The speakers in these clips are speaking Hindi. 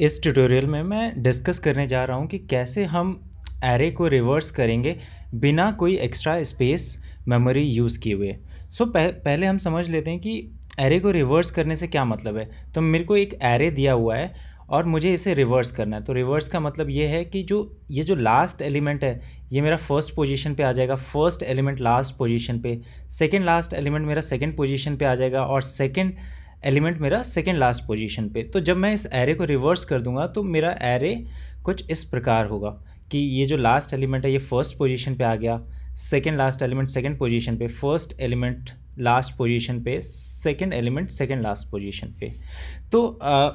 इस ट्यूटोरियल में मैं डिस्कस करने जा रहा हूँ कि कैसे हम एरे को रिवर्स करेंगे बिना कोई एक्स्ट्रा स्पेस मेमोरी यूज़ किए हुए सो पह, पहले हम समझ लेते हैं कि एरे को रिवर्स करने से क्या मतलब है तो मेरे को एक एरे दिया हुआ है और मुझे इसे रिवर्स करना है तो रिवर्स का मतलब ये है कि जो ये जो लास्ट एलिमेंट है ये मेरा फर्स्ट पोजीशन पे आ जाएगा फर्स्ट एलिमेंट लास्ट पोजीशन पे सेकंड लास्ट एलिमेंट मेरा सेकंड पोजीशन पे आ जाएगा और सेकंड एलिमेंट मेरा सेकेंड लास्ट पोजिशन पे तो जब मैं इस एरे को रिवर्स कर दूंगा तो मेरा एरे कुछ इस प्रकार होगा कि ये जो लास्ट एलिमेंट है ये फर्स्ट पोजिशन पे आ गया second last element second position पे फर्स्ट एलिमेंट लास्ट पोजिशन पे second element second last position पे तो आ,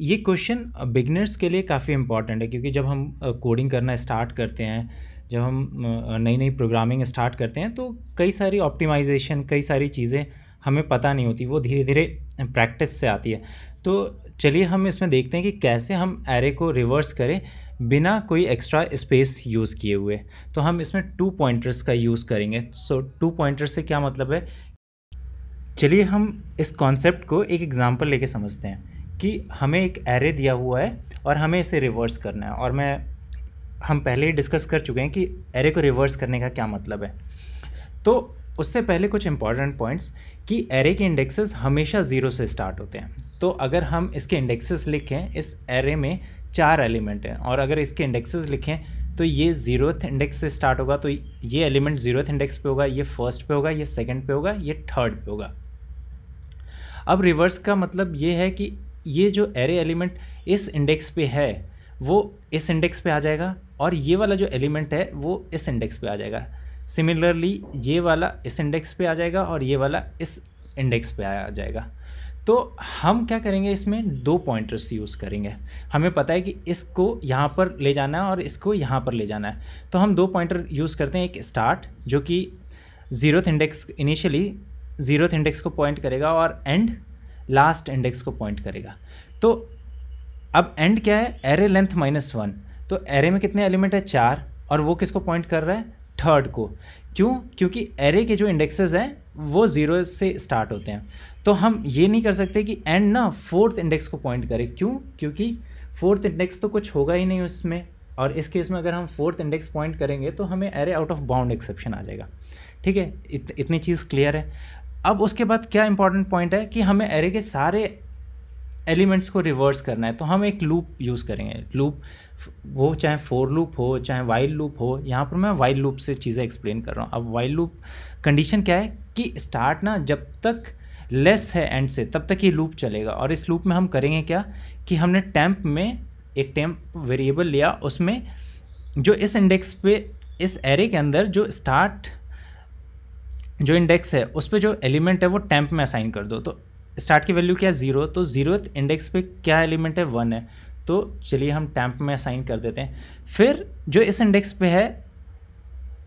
ये क्वेश्चन बिगनर्स के लिए काफ़ी इंपॉर्टेंट है क्योंकि जब हम कोडिंग करना स्टार्ट करते हैं जब हम नई नई प्रोग्रामिंग स्टार्ट करते हैं तो कई सारी ऑप्टिमाइजेशन कई सारी चीज़ें हमें पता नहीं होती वो धीरे धीरे प्रैक्टिस से आती है तो चलिए हम इसमें देखते हैं कि कैसे हम एरे को रिवर्स करें बिना कोई एक्स्ट्रा स्पेस यूज़ किए हुए तो हम इसमें टू पॉइंटर्स का यूज़ करेंगे सो टू पॉइंटर्स से क्या मतलब है चलिए हम इस कॉन्सेप्ट को एक एग्ज़ाम्पल लेके समझते हैं कि हमें एक एरे दिया हुआ है और हमें इसे रिवर्स करना है और मैं हम पहले ही डिस्कस कर चुके हैं कि एरे को रिवर्स करने का क्या मतलब है तो उससे पहले कुछ इंपॉर्टेंट पॉइंट्स कि एरे के इंडेक्सेस हमेशा ज़ीरो से स्टार्ट होते हैं तो अगर हम इसके इंडेक्सेस लिखें इस एरे में चार एलिमेंट हैं और अगर इसके इंडेक्सेस लिखें तो ये ज़ीरोथ इंडेक्स से स्टार्ट होगा तो ये एलिमेंट ज़ीरोथ इंडेक्स पे होगा ये फर्स्ट पे होगा ये सेकंड पे होगा ये थर्ड पे होगा अब रिवर्स का मतलब ये है कि ये जो एरे एलिमेंट इस इंडेक्स पे है वो इस इंडेक्स पे आ जाएगा और ये वाला जो एलिमेंट है वो इस इंडेक्स पे आ जाएगा सिमिलरली ये वाला इस इंडेक्स पे आ जाएगा और ये वाला इस इंडेक्स पे आ जाएगा तो हम क्या करेंगे इसमें दो पॉइंटर्स यूज़ करेंगे हमें पता है कि इसको यहाँ पर ले जाना है और इसको यहाँ पर ले जाना है तो हम दो पॉइंटर यूज़ करते हैं एक स्टार्ट जो कि zeroth index initially zeroth index को पॉइंट करेगा और एंड लास्ट इंडेक्स को पॉइंट करेगा तो अब एंड क्या है एरे लेंथ माइनस वन तो एरे में कितने एलिमेंट है चार और वो किसको पॉइंट कर रहा है थर्ड को क्यों क्योंकि एरे के जो इंडेक्सेस हैं वो ज़ीरो से स्टार्ट होते हैं तो हम ये नहीं कर सकते कि एंड ना फोर्थ इंडेक्स को पॉइंट करें क्यों क्योंकि फोर्थ इंडेक्स तो कुछ होगा ही नहीं उसमें और इस केस में अगर हम फोर्थ इंडेक्स पॉइंट करेंगे तो हमें array out of bound exception आ जाएगा ठीक है इत, इतनी चीज़ क्लियर है अब उसके बाद क्या इंपॉर्टेंट पॉइंट है कि हमें एरे के सारे एलिमेंट्स को रिवर्स करना है तो हम एक लूप यूज़ करेंगे लूप वो चाहे फोर लूप हो चाहे वाइल्ड लूप हो यहाँ पर मैं वाइल्ड लूप से चीज़ें एक्सप्लेन कर रहा हूँ अब वाइल्ड लूप कंडीशन क्या है कि स्टार्ट ना जब तक लेस है एंड से तब तक ये लूप चलेगा और इस लूप में हम करेंगे क्या कि हमने टैंप में एक टैंप वेरिएबल लिया उसमें जो इस इंडेक्स पे इस एरे के अंदर जो स्टार्ट जो इंडेक्स है उस पर जो एलिमेंट है वो टैंप में असाइन कर दो तो स्टार्ट की वैल्यू क्या है ज़ीरो तो ज़ीरो इंडेक्स पे क्या एलिमेंट है वन है तो चलिए हम टैंप में असाइन कर देते हैं फिर जो इस इंडेक्स पे है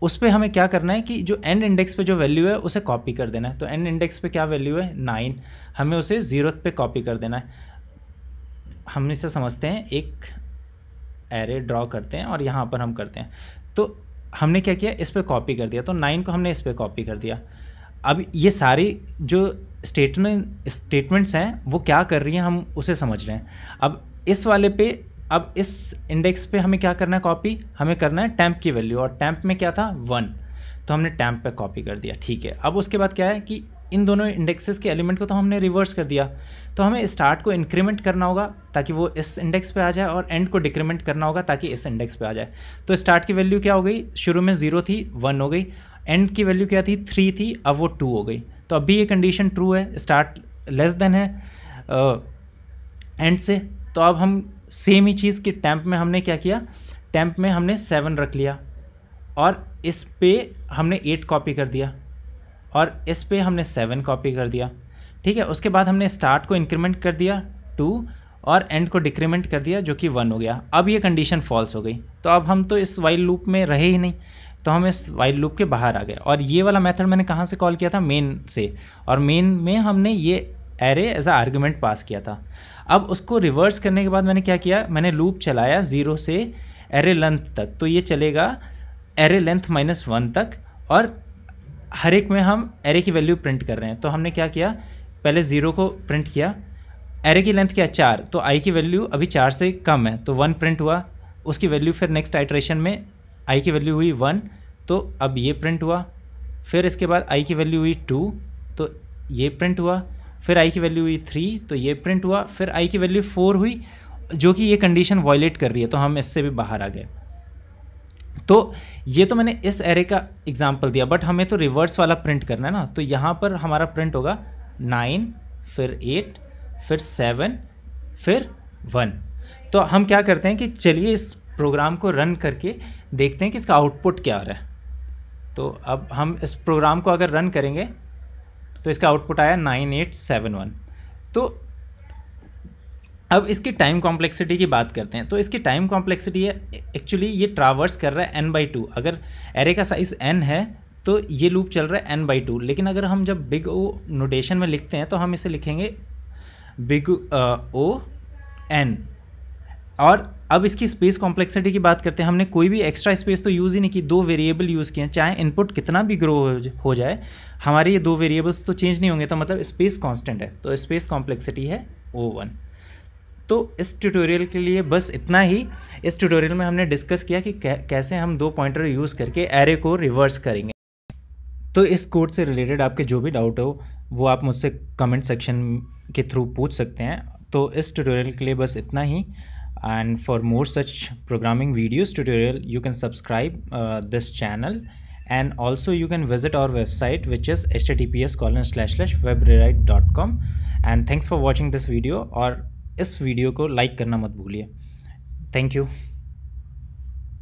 उस पर हमें क्या करना है कि जो एंड इंडेक्स पे जो वैल्यू है उसे कॉपी कर देना है तो एंड इंडेक्स पे क्या वैल्यू है नाइन हमें उसे ज़ीरो पे कॉपी कर देना है हम इसे समझते हैं एक एरे ड्रॉ करते हैं और यहाँ पर हम करते हैं तो हमने क्या किया इस पर कॉपी कर दिया तो नाइन को हमने इस पर कॉपी कर दिया अब ये सारी जो स्टेटमेंट स्टेटमेंट्स हैं वो क्या कर रही हैं हम उसे समझ रहे हैं अब इस वाले पे अब इस इंडेक्स पे हमें क्या करना है कॉपी हमें करना है टैंप की वैल्यू और टैंप में क्या था वन तो हमने टैंप पे कॉपी कर दिया ठीक है अब उसके बाद क्या है कि इन दोनों इंडेक्सेस के एलिमेंट को तो हमने रिवर्स कर दिया तो हमें स्टार्ट को इंक्रीमेंट करना होगा ताकि वो इस इंडेक्स पे आ जाए और एंड को डिक्रीमेंट करना होगा ताकि इस इंडेक्स पे आ जाए तो स्टार्ट की वैल्यू क्या हो गई शुरू में जीरो थी वन हो गई एंड की वैल्यू क्या थी थ्री थी अब वो टू हो गई तो अभी ये कंडीशन ट्रू है स्टार्ट लेस देन है एंड से तो अब हम सेम ही चीज़ की टैंप में हमने क्या किया टैंप में हमने सेवन रख लिया और इस पे हमने एट कॉपी कर दिया और इस पे हमने सेवन कॉपी कर दिया ठीक है उसके बाद हमने स्टार्ट को इंक्रीमेंट कर दिया टू और एंड को डिक्रीमेंट कर दिया जो कि वन हो गया अब ये कंडीशन फॉल्स हो गई तो अब हम तो इस वाइल लूप में रहे ही नहीं तो हम इस वाइल लूप के बाहर आ गए और ये वाला मेथड मैंने कहाँ से कॉल किया था मेन से और मेन में हमने ये एरे एज आर्गुमेंट पास किया था अब उसको रिवर्स करने के बाद मैंने क्या किया मैंने लूप चलाया ज़ीरो से एरे लेंथ तक तो ये चलेगा एरे लेंथ माइनस वन तक और हर एक में हम एरे की वैल्यू प्रिंट कर रहे हैं तो हमने क्या किया पहले ज़ीरो को प्रिंट किया एरे की लेंथ क्या चार तो आई की वैल्यू अभी चार से कम है तो वन प्रिंट हुआ उसकी वैल्यू फिर नेक्स्ट आइट्रेशन में आई की वैल्यू हुई वन तो अब ये प्रिंट हुआ फिर इसके बाद आई की वैल्यू हुई टू तो ये प्रिंट हुआ फिर आई की वैल्यू हुई थ्री तो ये प्रिंट हुआ फिर आई की वैल्यू फोर हुई जो कि ये कंडीशन वॉयलेट कर रही है तो हम इससे भी बाहर आ गए तो ये तो मैंने इस एरे का एग्जाम्पल दिया बट हमें तो रिवर्स वाला प्रिंट करना है ना तो यहाँ पर हमारा प्रिंट होगा नाइन फिर एट फिर सेवन फिर वन तो हम क्या करते हैं कि चलिए इस प्रोग्राम को रन करके देखते हैं कि इसका आउटपुट क्या आ रहा है तो अब हम इस प्रोग्राम को अगर रन करेंगे तो इसका आउटपुट आया नाइन एट सेवन वन तो अब इसकी टाइम कॉम्प्लेक्सिटी की बात करते हैं तो इसकी टाइम कॉम्प्लेक्सिटी है एक्चुअली ये ट्रावर्स कर रहा है एन बाई टू अगर एरे का साइज़ एन है तो ये लूप चल रहा है एन बाई टू लेकिन अगर हम जब बिग ओ नोटेशन में लिखते हैं तो हम इसे लिखेंगे बिग ओ एन और अब इसकी स्पेस कॉम्प्लेक्सिटी की बात करते हैं हमने कोई भी एक्स्ट्रा स्पेस तो यूज़ ही नहीं की दो वेरिएबल यूज़ किए चाहे इनपुट कितना भी ग्रो हो जाए हमारे ये दो वेरिएबल्स तो चेंज नहीं होंगे तो मतलब स्पेस कांस्टेंट है तो स्पेस कॉम्प्लेक्सिटी है ओ वन तो इस ट्यूटोरियल के लिए बस इतना ही इस ट्यूटोरियल में हमने डिस्कस किया कि कैसे हम दो पॉइंटर यूज़ करके एरे को रिवर्स करेंगे तो इस कोड से रिलेटेड आपके जो भी डाउट हो वो आप मुझसे कमेंट सेक्शन के थ्रू पूछ सकते हैं तो इस ट्यूटोरियल के लिए बस इतना ही and for more such programming videos tutorial you can subscribe uh, this channel and also you can visit our website which is https colon slash slash webrewrite.com and thanks for watching this video or इस video को like करना मत भूलिए you